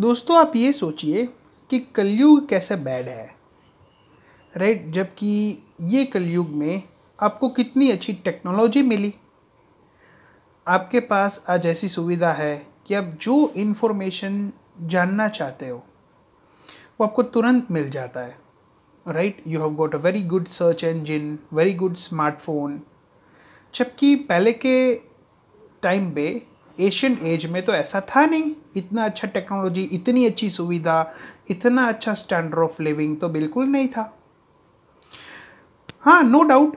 दोस्तों आप ये सोचिए कि कलयुग कैसे बैड है राइट जबकि ये कलयुग में आपको कितनी अच्छी टेक्नोलॉजी मिली आपके पास आज ऐसी सुविधा है कि आप जो इन्फॉर्मेशन जानना चाहते हो वो आपको तुरंत मिल जाता है right you have got a very good search engine very good smartphone जबकि पहले के टाइम पे एशियन एज में तो ऐसा था नहीं इतना अच्छा टेक्नोलॉजी इतनी अच्छी सुविधा इतना अच्छा स्टैंडर्ड ऑफ लिविंग तो बिल्कुल नहीं था हाँ no doubt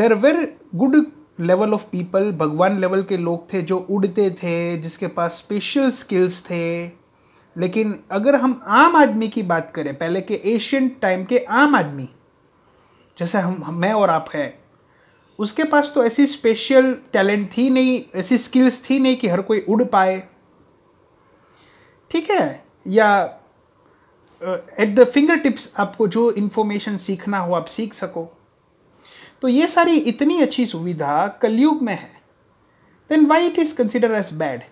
there were good level of people भगवान लेवल के लोग थे जो उड़ते थे जिसके पास स्पेशल स्किल्स थे लेकिन अगर हम आम आदमी की बात करें पहले के एशियन टाइम के आम आदमी जैसे हम मैं और आप हैं उसके पास तो ऐसी स्पेशल टैलेंट थी नहीं ऐसी स्किल्स थी नहीं कि हर कोई उड़ पाए ठीक है या एट द फिंगर टिप्स आपको जो इन्फॉर्मेशन सीखना हो आप सीख सको तो ये सारी इतनी अच्छी सुविधा कलयुग में है then why it is consider as bad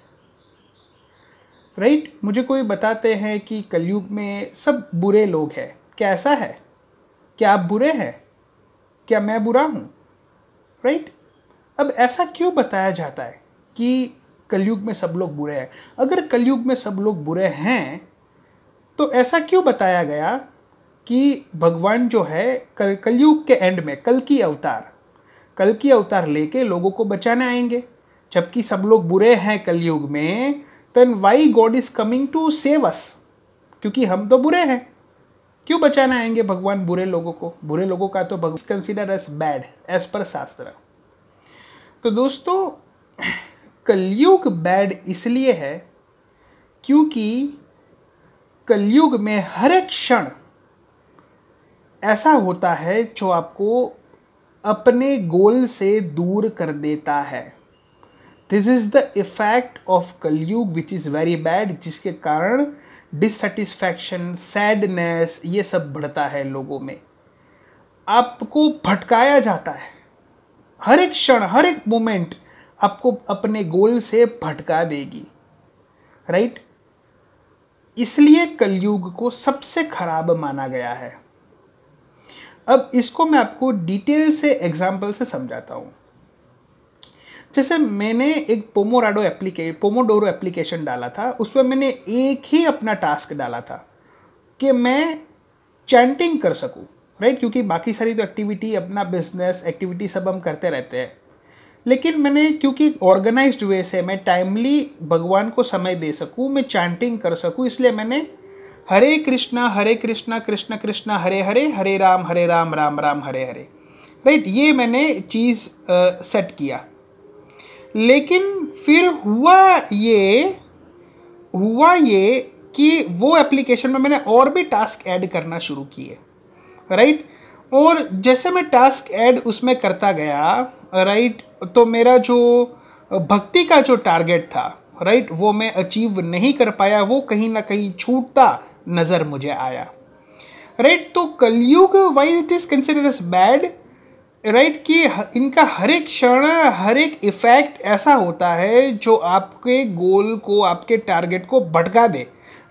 right मुझे कोई बताते हैं कि कलयुग में सब बुरे लोग हैं क्या ऐसा है क्या आप बुरे हैं क्या मैं बुरा हूँ राइट अब ऐसा क्यों बताया जाता है कि कलयुग में सब लोग बुरे हैं अगर कलयुग में सब लोग बुरे हैं तो ऐसा क्यों बताया गया कि भगवान जो है कल कलयुग के एंड में कल की अवतार कल की अवतार लेके लोगों को बचाने आएंगे जबकि सब लोग बुरे हैं कलयुग में then why God is coming to save us क्योंकि हम तो बुरे हैं क्यों बचाना आएंगे भगवान बुरे लोगों को बुरे लोगों का तो भगवान consider as bad as per शास्त्र तो दोस्तों कलयुग बैड इसलिए है क्योंकि कलयुग में हर एक क्षण ऐसा होता है जो आपको अपने गोल से दूर कर देता है this is the effect of Kalyug which is very bad जिसके कारण डिससेटिस्फैक्शन सैडनेस ये सब बढ़ता है लोगों में आपको भटकाया जाता है हर एक क्षण हर एक मोमेंट आपको अपने गोल से भटका देगी राइट right? इसलिए कलयुग को सबसे खराब माना गया है अब इसको मैं आपको डिटेल से एग्जाम्पल से समझाता हूँ जैसे मैंने एक पोमोराडो एप्लीके पोमोडोरो एप्लीकेशन डाला था उसमें मैंने एक ही अपना टास्क डाला था कि मैं चैंटिंग कर सकूं राइट क्योंकि बाकी सारी तो एक्टिविटी अपना बिजनेस एक्टिविटी सब हम करते रहते हैं लेकिन मैंने क्योंकि ऑर्गेनाइज वे से मैं टाइमली भगवान को समय दे सकूँ मैं चैंटिंग कर सकूँ इसलिए मैंने हरे कृष्णा हरे कृष्णा कृष्ण कृष्णा हरे हरे हरे राम हरे राम राम राम हरे हरे राइट ये मैंने चीज़ सेट किया लेकिन फिर हुआ ये हुआ ये कि वो एप्लीकेशन में मैंने और भी टास्क ऐड करना शुरू किए राइट और जैसे मैं टास्क ऐड उसमें करता गया राइट तो मेरा जो भक्ति का जो टारगेट था राइट वो मैं अचीव नहीं कर पाया वो कहीं ना कहीं छूटता नज़र मुझे आया राइट तो Kalyug why it is consider is bad right कि इनका हर एक क्षण हर एक इफेक्ट ऐसा होता है जो आपके गोल को आपके टारगेट को भटका दे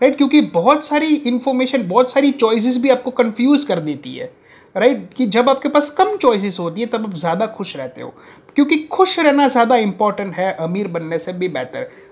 राइट क्योंकि बहुत सारी इन्फॉर्मेशन बहुत सारी चॉइसेस भी आपको कंफ्यूज कर देती है राइट कि जब आपके पास कम चॉइसेस होती है तब आप ज़्यादा खुश रहते हो क्योंकि खुश रहना ज़्यादा इंपॉर्टेंट है अमीर बनने से भी बेहतर